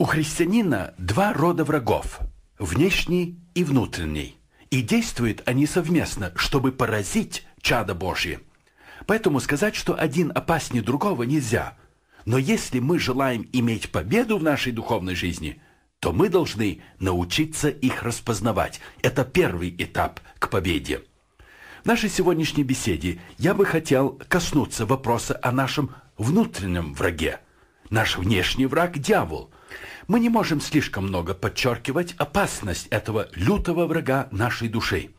У христианина два рода врагов – внешний и внутренний. И действуют они совместно, чтобы поразить чада Божье. Поэтому сказать, что один опаснее другого нельзя. Но если мы желаем иметь победу в нашей духовной жизни, то мы должны научиться их распознавать. Это первый этап к победе. В нашей сегодняшней беседе я бы хотел коснуться вопроса о нашем внутреннем враге. Наш внешний враг – дьявол – мы не можем слишком много подчеркивать опасность этого лютого врага нашей души.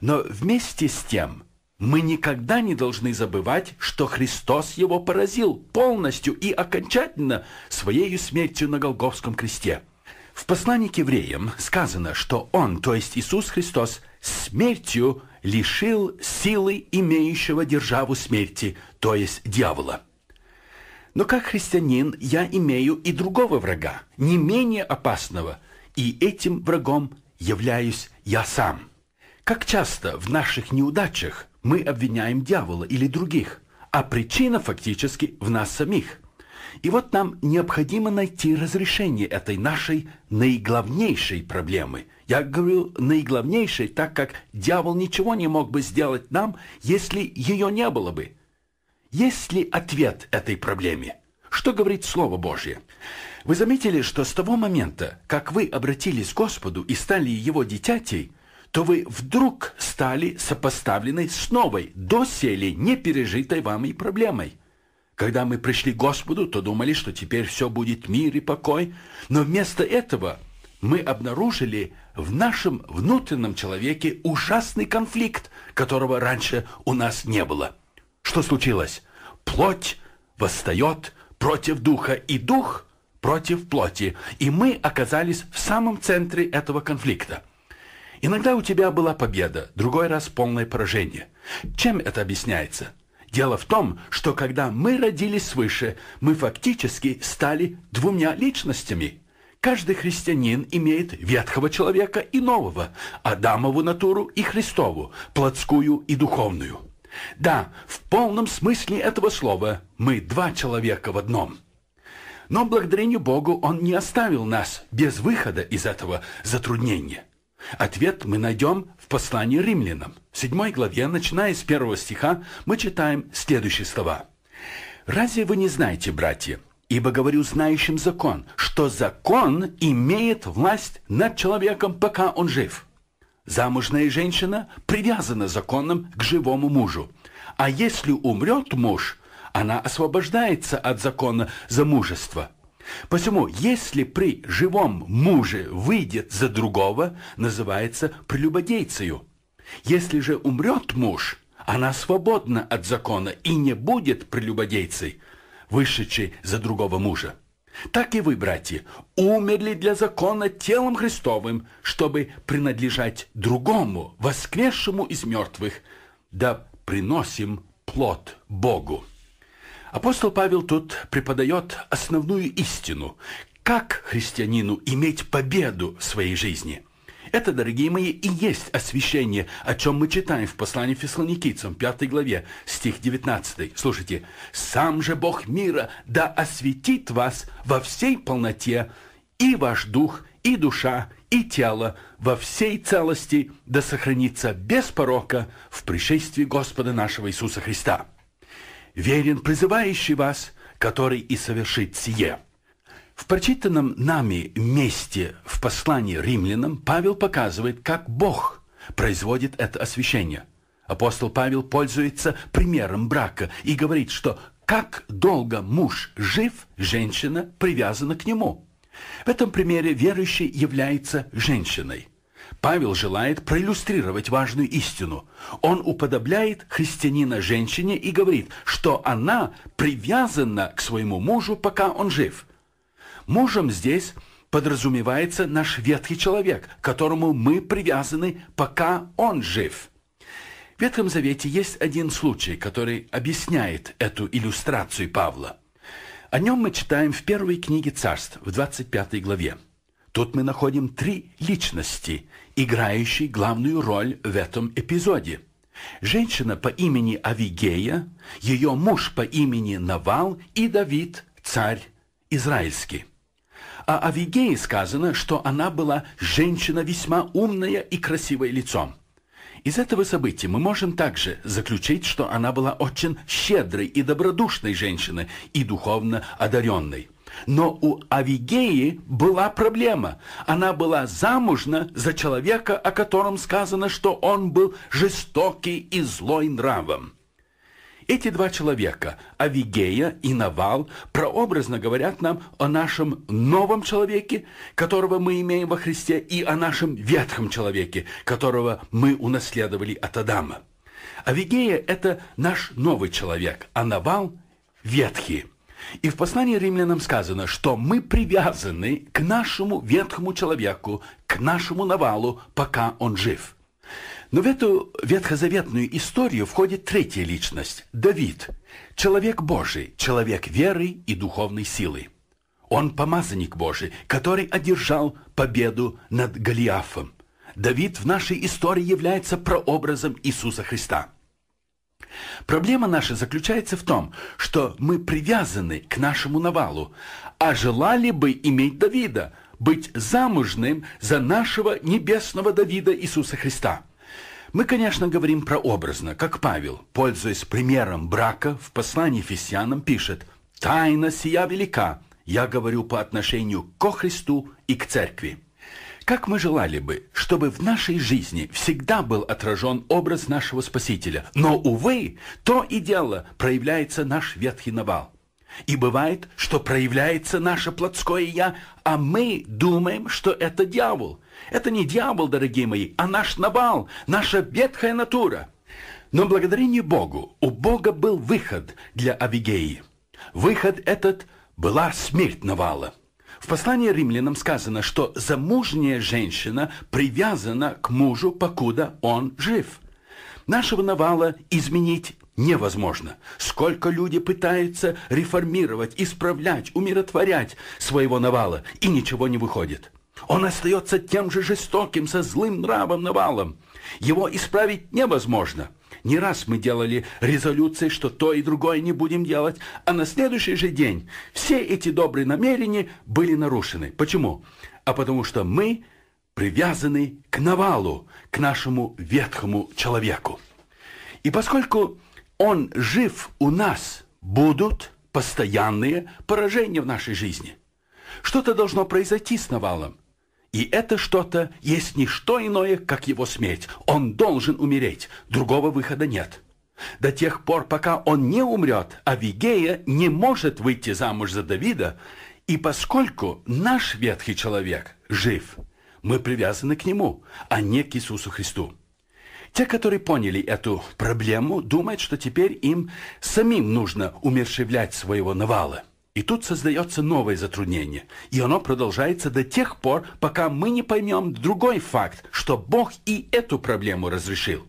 Но вместе с тем мы никогда не должны забывать, что Христос его поразил полностью и окончательно своей смертью на Голгофском кресте. В послании к евреям сказано, что Он, то есть Иисус Христос, смертью лишил силы имеющего державу смерти, то есть дьявола. Но как христианин я имею и другого врага, не менее опасного, и этим врагом являюсь я сам. Как часто в наших неудачах мы обвиняем дьявола или других, а причина фактически в нас самих. И вот нам необходимо найти разрешение этой нашей наиглавнейшей проблемы. Я говорю наиглавнейшей, так как дьявол ничего не мог бы сделать нам, если ее не было бы. Есть ли ответ этой проблеме? Что говорит Слово Божье? Вы заметили, что с того момента, как вы обратились к Господу и стали Его дитятей, то вы вдруг стали сопоставлены с новой, доселе непережитой пережитой вами проблемой. Когда мы пришли к Господу, то думали, что теперь все будет мир и покой, но вместо этого мы обнаружили в нашем внутреннем человеке ужасный конфликт, которого раньше у нас не было. Что случилось? плоть восстает против духа, и дух против плоти. И мы оказались в самом центре этого конфликта. Иногда у тебя была победа, другой раз полное поражение. Чем это объясняется? Дело в том, что когда мы родились свыше, мы фактически стали двумя личностями. Каждый христианин имеет ветхого человека и нового, Адамову натуру и Христову, плотскую и духовную. Да, в полном смысле этого слова мы два человека в одном. Но благодарению Богу Он не оставил нас без выхода из этого затруднения. Ответ мы найдем в послании римлянам. В 7 главе, начиная с 1 стиха, мы читаем следующие слова. «Разве вы не знаете, братья, ибо говорю знающим закон, что закон имеет власть над человеком, пока он жив?» замужная женщина привязана законом к живому мужу. А если умрет муж, она освобождается от закона замужества. Посему, если при живом муже выйдет за другого, называется прелюбодейцею. Если же умрет муж, она свободна от закона и не будет прелюбодейцей, вышедшей за другого мужа. Так и вы, братья, умерли для закона телом Христовым, чтобы принадлежать другому, воскресшему из мертвых, да приносим плод Богу. Апостол Павел тут преподает основную истину, как христианину иметь победу в своей жизни. Это, дорогие мои, и есть освящение, о чем мы читаем в послании Фессалоникийцам, 5 главе, стих 19. Слушайте, «Сам же Бог мира да осветит вас во всей полноте, и ваш дух, и душа, и тело во всей целости да сохранится без порока в пришествии Господа нашего Иисуса Христа. Верен призывающий вас, который и совершит сие». В прочитанном нами месте в послании римлянам Павел показывает, как Бог производит это освящение. Апостол Павел пользуется примером брака и говорит, что как долго муж жив, женщина привязана к нему. В этом примере верующий является женщиной. Павел желает проиллюстрировать важную истину. Он уподобляет христианина женщине и говорит, что она привязана к своему мужу, пока он жив. Мужем здесь подразумевается наш ветхий человек, к которому мы привязаны, пока он жив. В Ветхом Завете есть один случай, который объясняет эту иллюстрацию Павла. О нем мы читаем в первой книге царств, в 25 главе. Тут мы находим три личности, играющие главную роль в этом эпизоде. Женщина по имени Авигея, ее муж по имени Навал и Давид, царь израильский о а Авигее сказано, что она была женщина весьма умная и красивая лицом. Из этого события мы можем также заключить, что она была очень щедрой и добродушной женщиной и духовно одаренной. Но у Авигеи была проблема. Она была замужна за человека, о котором сказано, что он был жестокий и злой нравом. Эти два человека, Авигея и Навал, прообразно говорят нам о нашем новом человеке, которого мы имеем во Христе, и о нашем ветхом человеке, которого мы унаследовали от Адама. Авигея – это наш новый человек, а Навал – ветхий. И в послании римлянам сказано, что мы привязаны к нашему ветхому человеку, к нашему Навалу, пока он жив – но в эту ветхозаветную историю входит третья личность – Давид, человек Божий, человек веры и духовной силы. Он помазанник Божий, который одержал победу над Голиафом. Давид в нашей истории является прообразом Иисуса Христа. Проблема наша заключается в том, что мы привязаны к нашему навалу, а желали бы иметь Давида, быть замужным за нашего небесного Давида Иисуса Христа. Мы, конечно, говорим прообразно, как Павел, пользуясь примером брака, в послании фессианам пишет «Тайна сия велика, я говорю по отношению ко Христу и к Церкви». Как мы желали бы, чтобы в нашей жизни всегда был отражен образ нашего Спасителя, но, увы, то и дело проявляется наш ветхий навал. И бывает, что проявляется наше плотское «я», а мы думаем, что это дьявол – это не дьявол, дорогие мои, а наш Набал, наша ветхая натура. Но благодарение Богу, у Бога был выход для Авигеи. Выход этот была смерть Навала. В послании римлянам сказано, что замужняя женщина привязана к мужу, покуда он жив. Нашего Навала изменить невозможно. Сколько люди пытаются реформировать, исправлять, умиротворять своего Навала, и ничего не выходит. Он остается тем же жестоким, со злым нравом навалом. Его исправить невозможно. Не раз мы делали резолюции, что то и другое не будем делать, а на следующий же день все эти добрые намерения были нарушены. Почему? А потому что мы привязаны к навалу, к нашему ветхому человеку. И поскольку он жив у нас, будут постоянные поражения в нашей жизни. Что-то должно произойти с навалом – и это что-то есть не что иное, как его смерть. Он должен умереть, другого выхода нет. До тех пор, пока он не умрет, Авигея не может выйти замуж за Давида, и поскольку наш ветхий человек жив, мы привязаны к нему, а не к Иисусу Христу. Те, которые поняли эту проблему, думают, что теперь им самим нужно умершевлять своего навала. И тут создается новое затруднение. И оно продолжается до тех пор, пока мы не поймем другой факт, что Бог и эту проблему разрешил.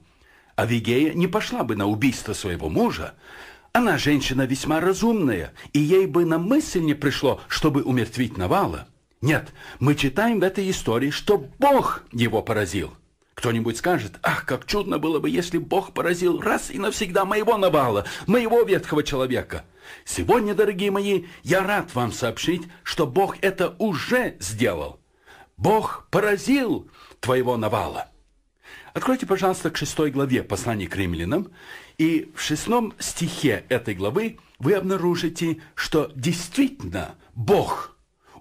Авигея не пошла бы на убийство своего мужа. Она женщина весьма разумная, и ей бы на мысль не пришло, чтобы умертвить Навала. Нет, мы читаем в этой истории, что Бог его поразил. Кто-нибудь скажет, ах, как чудно было бы, если Бог поразил раз и навсегда моего навала, моего ветхого человека. Сегодня, дорогие мои, я рад вам сообщить, что Бог это уже сделал. Бог поразил твоего навала. Откройте, пожалуйста, к шестой главе послания к римлянам, и в шестом стихе этой главы вы обнаружите, что действительно Бог –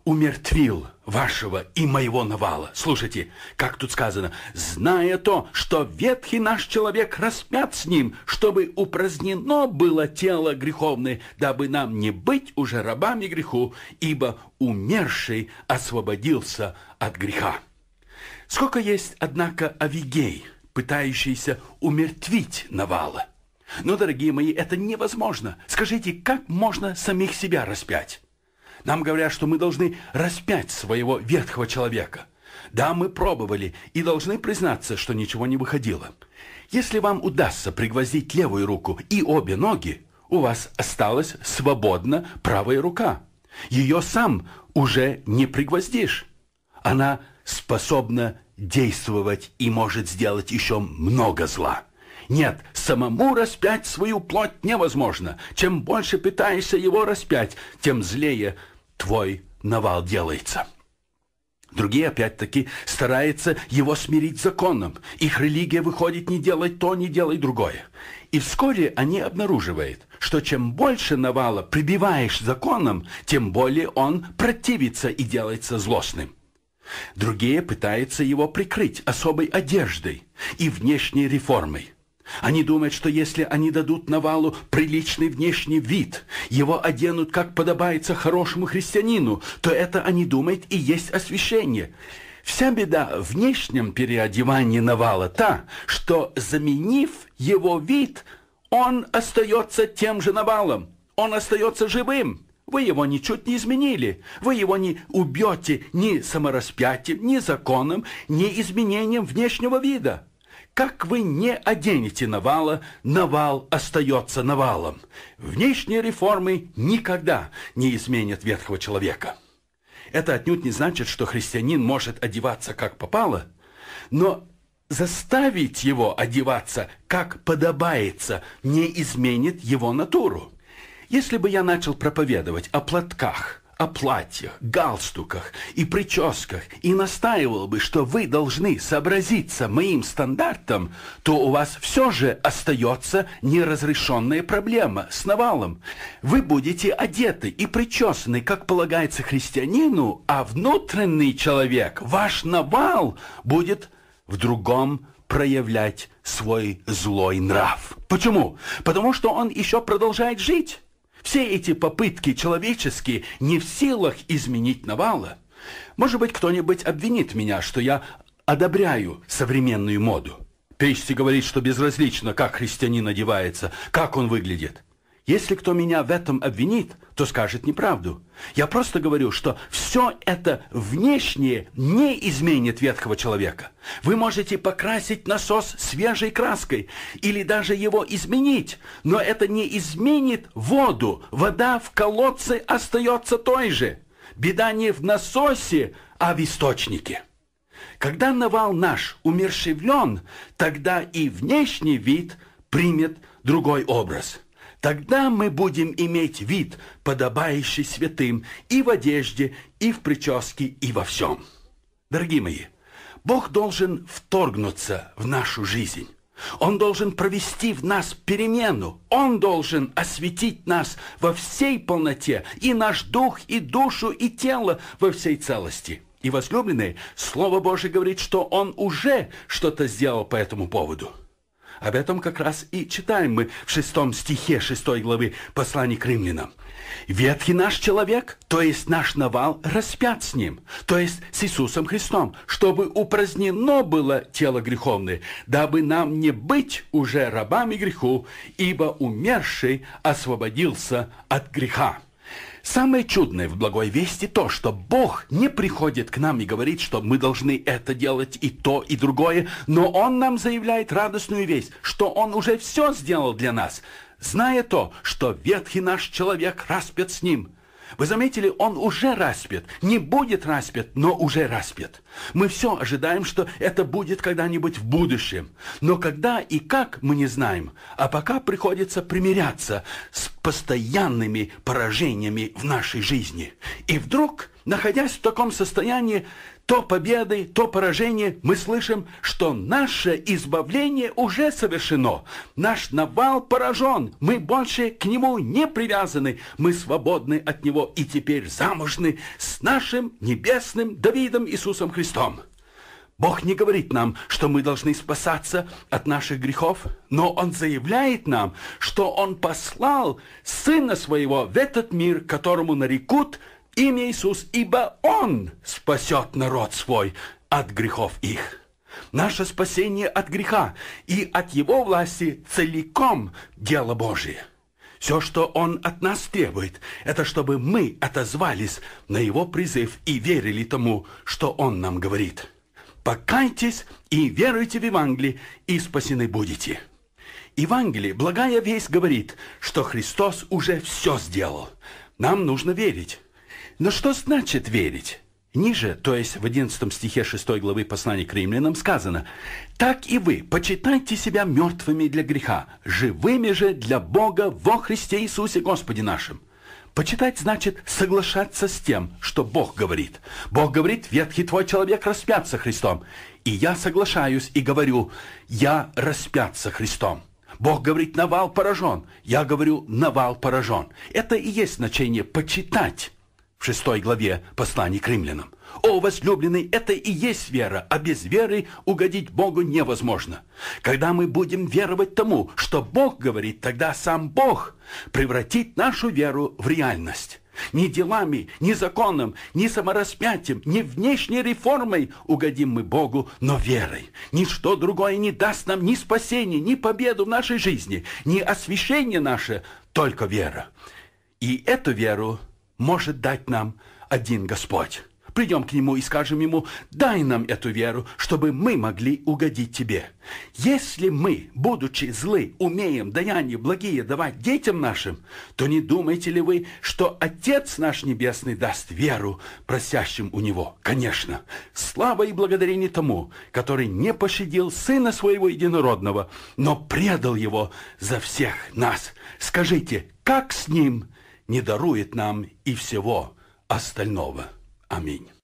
умертвил вашего и моего навала. Слушайте, как тут сказано, зная то, что ветхий наш человек распят с ним, чтобы упразднено было тело греховное, дабы нам не быть уже рабами греху, ибо умерший освободился от греха. Сколько есть, однако, авигей, пытающийся умертвить навала. Но, ну, дорогие мои, это невозможно. Скажите, как можно самих себя распять? Нам говорят, что мы должны распять своего ветхого человека. Да, мы пробовали и должны признаться, что ничего не выходило. Если вам удастся пригвоздить левую руку и обе ноги, у вас осталась свободна правая рука. Ее сам уже не пригвоздишь. Она способна действовать и может сделать еще много зла. Нет, самому распять свою плоть невозможно. Чем больше пытаешься его распять, тем злее твой навал делается. Другие, опять-таки, стараются его смирить законом. Их религия выходит не делать то, не делать другое. И вскоре они обнаруживают, что чем больше навала прибиваешь законом, тем более он противится и делается злостным. Другие пытаются его прикрыть особой одеждой и внешней реформой. Они думают, что если они дадут Навалу приличный внешний вид, его оденут, как подобается хорошему христианину, то это, они думают, и есть освящение. Вся беда в внешнем переодевании Навала та, что, заменив его вид, он остается тем же Навалом, он остается живым. Вы его ничуть не изменили. Вы его не убьете ни самораспятием, ни законом, ни изменением внешнего вида. Как вы не оденете навала, навал остается навалом. Внешние реформы никогда не изменят ветхого человека. Это отнюдь не значит, что христианин может одеваться как попало, но заставить его одеваться как подобается не изменит его натуру. Если бы я начал проповедовать о платках – о платьях, галстуках и прическах и настаивал бы, что вы должны сообразиться моим стандартам, то у вас все же остается неразрешенная проблема с навалом. Вы будете одеты и причесаны, как полагается христианину, а внутренний человек, ваш навал, будет в другом проявлять свой злой нрав. Почему? Потому что он еще продолжает жить. Все эти попытки человеческие не в силах изменить Навала. Может быть, кто-нибудь обвинит меня, что я одобряю современную моду. Печти говорит, что безразлично, как христианин одевается, как он выглядит. Если кто меня в этом обвинит, то скажет неправду. Я просто говорю, что все это внешнее не изменит ветхого человека. Вы можете покрасить насос свежей краской или даже его изменить, но это не изменит воду. Вода в колодце остается той же. Беда не в насосе, а в источнике. Когда навал наш умершевлен, тогда и внешний вид примет другой образ – Тогда мы будем иметь вид, подобающий святым, и в одежде, и в прическе, и во всем. Дорогие мои, Бог должен вторгнуться в нашу жизнь. Он должен провести в нас перемену. Он должен осветить нас во всей полноте, и наш дух, и душу, и тело во всей целости. И, возлюбленные, Слово Божие говорит, что Он уже что-то сделал по этому поводу. Об этом как раз и читаем мы в шестом стихе шестой главы послания к римлянам. «Ветхий наш человек, то есть наш навал, распят с ним, то есть с Иисусом Христом, чтобы упразднено было тело греховное, дабы нам не быть уже рабами греху, ибо умерший освободился от греха». Самое чудное в благой вести то, что Бог не приходит к нам и говорит, что мы должны это делать и то, и другое, но Он нам заявляет радостную весть, что Он уже все сделал для нас, зная то, что ветхий наш человек распят с Ним – вы заметили, он уже распят. Не будет распят, но уже распят. Мы все ожидаем, что это будет когда-нибудь в будущем. Но когда и как, мы не знаем. А пока приходится примиряться с постоянными поражениями в нашей жизни. И вдруг находясь в таком состоянии, то победы, то поражения, мы слышим, что наше избавление уже совершено. Наш навал поражен, мы больше к нему не привязаны, мы свободны от него и теперь замужны с нашим небесным Давидом Иисусом Христом. Бог не говорит нам, что мы должны спасаться от наших грехов, но Он заявляет нам, что Он послал Сына Своего в этот мир, которому нарекут – имя Иисус, ибо Он спасет народ свой от грехов их. Наше спасение от греха и от Его власти целиком дело Божие. Все, что Он от нас требует, это чтобы мы отозвались на Его призыв и верили тому, что Он нам говорит. Покайтесь и веруйте в Евангелие, и спасены будете. Евангелие, благая весть, говорит, что Христос уже все сделал. Нам нужно верить. Но что значит верить? Ниже, то есть в 11 стихе 6 главы послания к римлянам сказано, «Так и вы, почитайте себя мертвыми для греха, живыми же для Бога во Христе Иисусе Господе нашим». Почитать значит соглашаться с тем, что Бог говорит. Бог говорит, ветхий твой человек распятся Христом. И я соглашаюсь и говорю, я распятся Христом. Бог говорит, Навал поражен. Я говорю, Навал поражен. Это и есть значение почитать в шестой главе посланий к римлянам. «О, возлюбленный, это и есть вера, а без веры угодить Богу невозможно. Когда мы будем веровать тому, что Бог говорит, тогда сам Бог превратит нашу веру в реальность». Ни делами, ни законом, ни самораспятием, ни внешней реформой угодим мы Богу, но верой. Ничто другое не даст нам ни спасения, ни победу в нашей жизни, ни освящение наше, только вера. И эту веру – может дать нам один Господь. Придем к Нему и скажем Ему, дай нам эту веру, чтобы мы могли угодить Тебе. Если мы, будучи злы, умеем даяние благие давать детям нашим, то не думаете ли вы, что Отец наш Небесный даст веру просящим у Него? Конечно. Слава и благодарение тому, который не пощадил Сына Своего Единородного, но предал Его за всех нас. Скажите, как с Ним – не дарует нам и всего остального. Аминь.